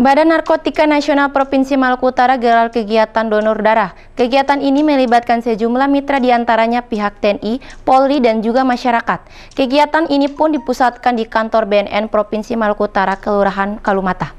Badan Narkotika Nasional Provinsi Maluku Utara gelar kegiatan donor darah. Kegiatan ini melibatkan sejumlah mitra diantaranya pihak TNI, Polri, dan juga masyarakat. Kegiatan ini pun dipusatkan di kantor BNN Provinsi Maluku Utara, Kelurahan Kalumata.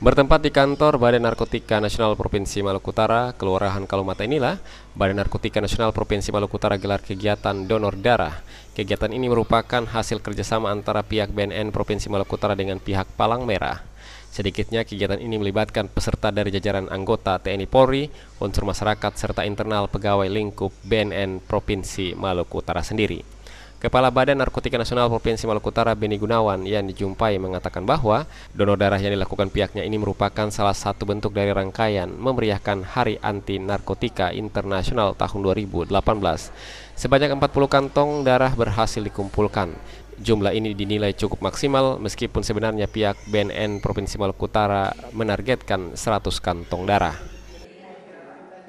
Bertempat di kantor Badan Narkotika Nasional Provinsi Maluku Utara, Kelurahan Kalumata inilah, Badan Narkotika Nasional Provinsi Maluku Utara gelar kegiatan donor darah. Kegiatan ini merupakan hasil kerjasama antara pihak BNN Provinsi Maluku Utara dengan pihak Palang Merah. Sedikitnya kegiatan ini melibatkan peserta dari jajaran anggota TNI Polri, unsur masyarakat, serta internal pegawai lingkup BNN Provinsi Maluku Utara sendiri. Kepala Badan Narkotika Nasional Provinsi Maluku Utara Beni Gunawan yang dijumpai mengatakan bahwa donor darah yang dilakukan pihaknya ini merupakan salah satu bentuk dari rangkaian memeriahkan Hari Anti Narkotika Internasional tahun 2018. Sebanyak 40 kantong darah berhasil dikumpulkan. Jumlah ini dinilai cukup maksimal meskipun sebenarnya pihak BNN Provinsi Maluku Utara menargetkan 100 kantong darah.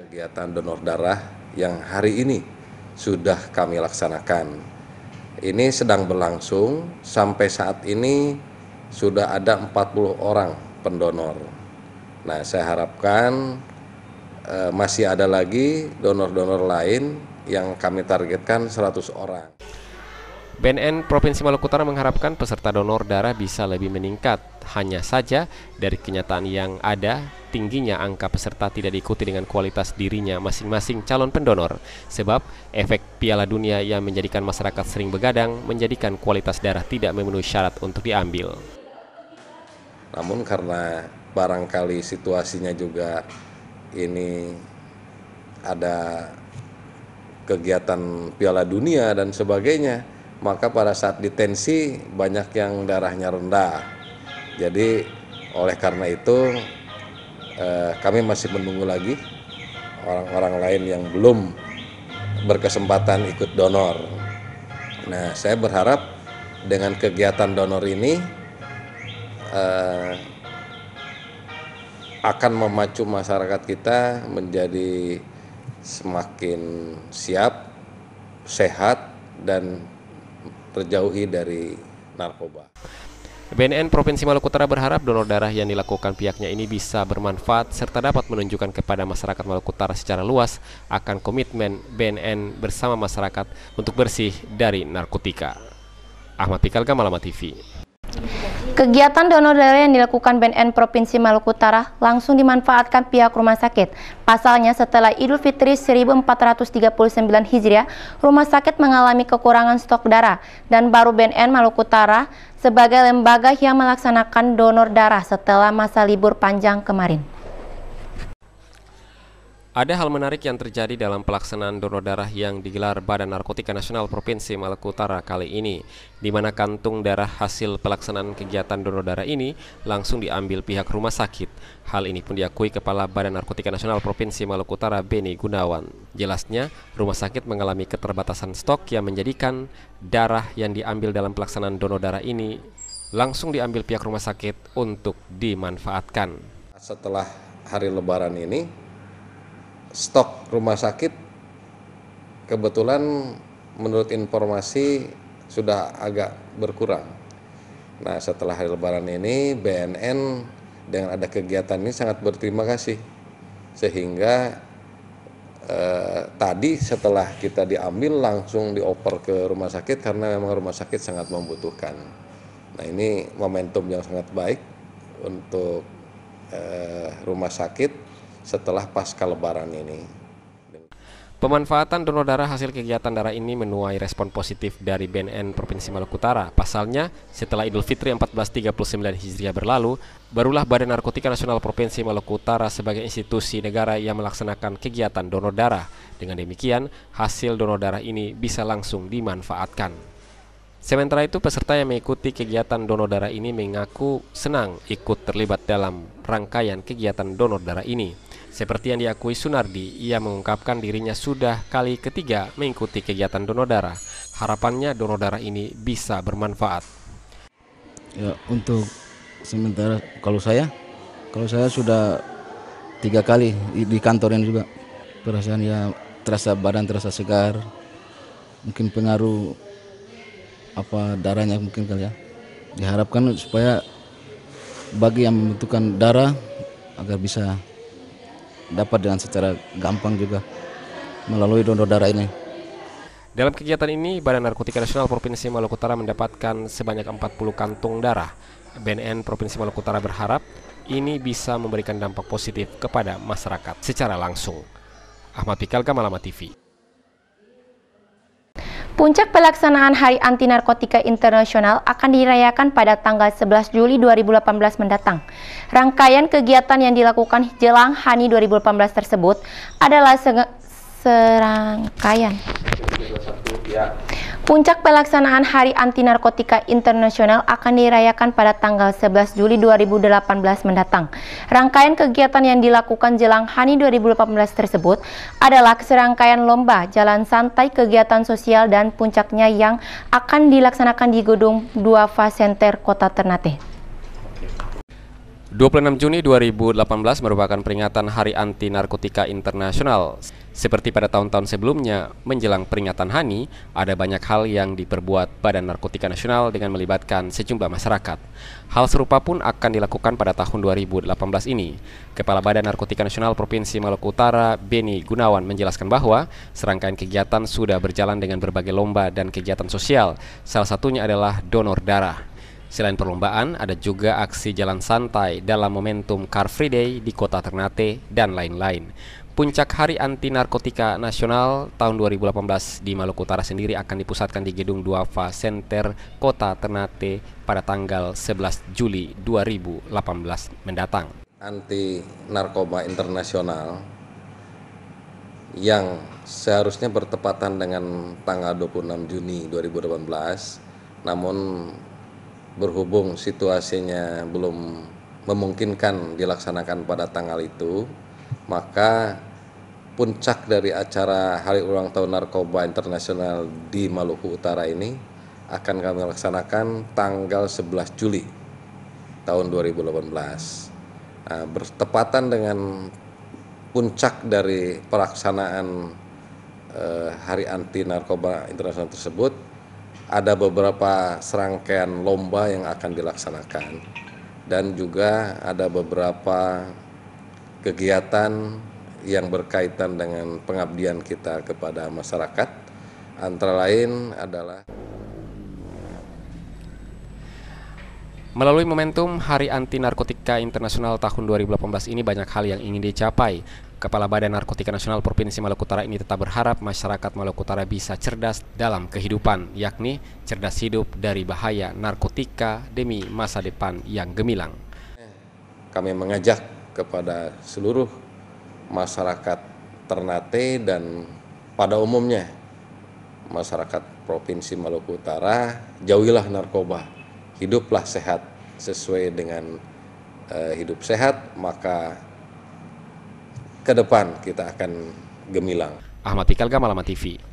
Kegiatan donor darah yang hari ini sudah kami laksanakan ini sedang berlangsung sampai saat ini sudah ada 40 orang pendonor. Nah, saya harapkan e, masih ada lagi donor-donor lain yang kami targetkan 100 orang. BNN Provinsi Maluku Utara mengharapkan peserta donor darah bisa lebih meningkat. Hanya saja dari kenyataan yang ada, tingginya angka peserta tidak diikuti dengan kualitas dirinya masing-masing calon pendonor. Sebab efek piala dunia yang menjadikan masyarakat sering begadang menjadikan kualitas darah tidak memenuhi syarat untuk diambil. Namun karena barangkali situasinya juga ini ada kegiatan piala dunia dan sebagainya maka pada saat ditensi banyak yang darahnya rendah. Jadi oleh karena itu eh, kami masih menunggu lagi orang-orang lain yang belum berkesempatan ikut donor. Nah, saya berharap dengan kegiatan donor ini eh, akan memacu masyarakat kita menjadi semakin siap, sehat dan terjauhi dari narkoba. BNN Provinsi Maluku Utara berharap donor darah yang dilakukan pihaknya ini bisa bermanfaat serta dapat menunjukkan kepada masyarakat Maluku Utara secara luas akan komitmen BNN bersama masyarakat untuk bersih dari narkotika. Ahmad Pikal Gamalama TV. Kegiatan donor darah yang dilakukan BNN Provinsi Maluku Utara langsung dimanfaatkan pihak rumah sakit. Pasalnya setelah Idul Fitri 1439 Hijriah, rumah sakit mengalami kekurangan stok darah dan baru BNN Maluku Utara sebagai lembaga yang melaksanakan donor darah setelah masa libur panjang kemarin. Ada hal menarik yang terjadi dalam pelaksanaan donor darah yang digelar Badan Narkotika Nasional Provinsi Maluku Utara kali ini, di mana kantung darah hasil pelaksanaan kegiatan donor darah ini langsung diambil pihak rumah sakit. Hal ini pun diakui Kepala Badan Narkotika Nasional Provinsi Maluku Utara Beni Gunawan. Jelasnya, rumah sakit mengalami keterbatasan stok yang menjadikan darah yang diambil dalam pelaksanaan donor darah ini langsung diambil pihak rumah sakit untuk dimanfaatkan. Setelah hari lebaran ini, stok rumah sakit kebetulan menurut informasi sudah agak berkurang. Nah, setelah hari lebaran ini BNN dengan ada kegiatan ini sangat berterima kasih. Sehingga eh, tadi setelah kita diambil langsung dioper ke rumah sakit karena memang rumah sakit sangat membutuhkan. Nah, ini momentum yang sangat baik untuk eh, rumah sakit setelah pasca lebaran ini. Pemanfaatan donor darah hasil kegiatan darah ini menuai respon positif dari BNN Provinsi Maluku Utara. Pasalnya, setelah Idul Fitri 1439 Hijriah berlalu, barulah Badan Narkotika Nasional Provinsi Maluku Utara sebagai institusi negara yang melaksanakan kegiatan donor darah. Dengan demikian, hasil donor darah ini bisa langsung dimanfaatkan. Sementara itu, peserta yang mengikuti kegiatan donor darah ini mengaku senang ikut terlibat dalam rangkaian kegiatan donor darah ini. Seperti yang diakui Sunardi, ia mengungkapkan dirinya sudah kali ketiga mengikuti kegiatan donor darah. Harapannya donor darah ini bisa bermanfaat. Ya, untuk sementara kalau saya, kalau saya sudah tiga kali di, kantor kantornya juga. Perasaan ya terasa badan terasa segar, mungkin pengaruh apa darahnya mungkin kali ya. Diharapkan supaya bagi yang membutuhkan darah agar bisa dapat dengan secara gampang juga melalui donor darah ini. Dalam kegiatan ini, Badan Narkotika Nasional Provinsi Maluku Utara mendapatkan sebanyak 40 kantung darah. BNN Provinsi Maluku Utara berharap ini bisa memberikan dampak positif kepada masyarakat secara langsung. Ahmad Pikal Kamalama TV. Puncak pelaksanaan Hari Anti Narkotika Internasional akan dirayakan pada tanggal 11 Juli 2018 mendatang. Rangkaian kegiatan yang dilakukan jelang HANI 2018 tersebut adalah serangkaian. Ya. Puncak pelaksanaan Hari Anti Narkotika Internasional akan dirayakan pada tanggal 11 Juli 2018 mendatang. Rangkaian kegiatan yang dilakukan jelang HANI 2018 tersebut adalah serangkaian lomba, jalan santai, kegiatan sosial, dan puncaknya yang akan dilaksanakan di Gedung 2 Fas Center Kota Ternate. 26 Juni 2018 merupakan peringatan Hari Anti Narkotika Internasional. Seperti pada tahun-tahun sebelumnya, menjelang peringatan HANI, ada banyak hal yang diperbuat Badan Narkotika Nasional dengan melibatkan sejumlah masyarakat. Hal serupa pun akan dilakukan pada tahun 2018 ini. Kepala Badan Narkotika Nasional Provinsi Maluku Utara, Beni Gunawan menjelaskan bahwa serangkaian kegiatan sudah berjalan dengan berbagai lomba dan kegiatan sosial, salah satunya adalah donor darah. Selain perlombaan, ada juga aksi jalan santai dalam momentum Car Free Day di kota Ternate dan lain-lain. Puncak Hari Anti Narkotika Nasional tahun 2018 di Maluku Utara sendiri akan dipusatkan di Gedung Duafa Center Kota Ternate pada tanggal 11 Juli 2018 mendatang. Anti Narkoba Internasional yang seharusnya bertepatan dengan tanggal 26 Juni 2018 namun berhubung situasinya belum memungkinkan dilaksanakan pada tanggal itu, maka puncak dari acara Hari Ulang Tahun Narkoba Internasional di Maluku Utara ini akan kami laksanakan tanggal 11 Juli tahun 2018. Nah, bertepatan dengan puncak dari pelaksanaan eh, Hari Anti Narkoba Internasional tersebut, ada beberapa serangkaian lomba yang akan dilaksanakan dan juga ada beberapa kegiatan yang berkaitan dengan pengabdian kita kepada masyarakat antara lain adalah Melalui momentum Hari Anti Narkotika Internasional tahun 2018 ini banyak hal yang ingin dicapai Kepala Badan Narkotika Nasional Provinsi Maluku Utara ini tetap berharap masyarakat Maluku Utara bisa cerdas dalam kehidupan, yakni cerdas hidup dari bahaya narkotika demi masa depan yang gemilang. Kami mengajak kepada seluruh masyarakat Ternate dan pada umumnya masyarakat Provinsi Maluku Utara, jauhilah narkoba, hiduplah sehat sesuai dengan eh, hidup sehat, maka ke depan kita akan gemilang. Ahmad Iqbal Gamalama TV.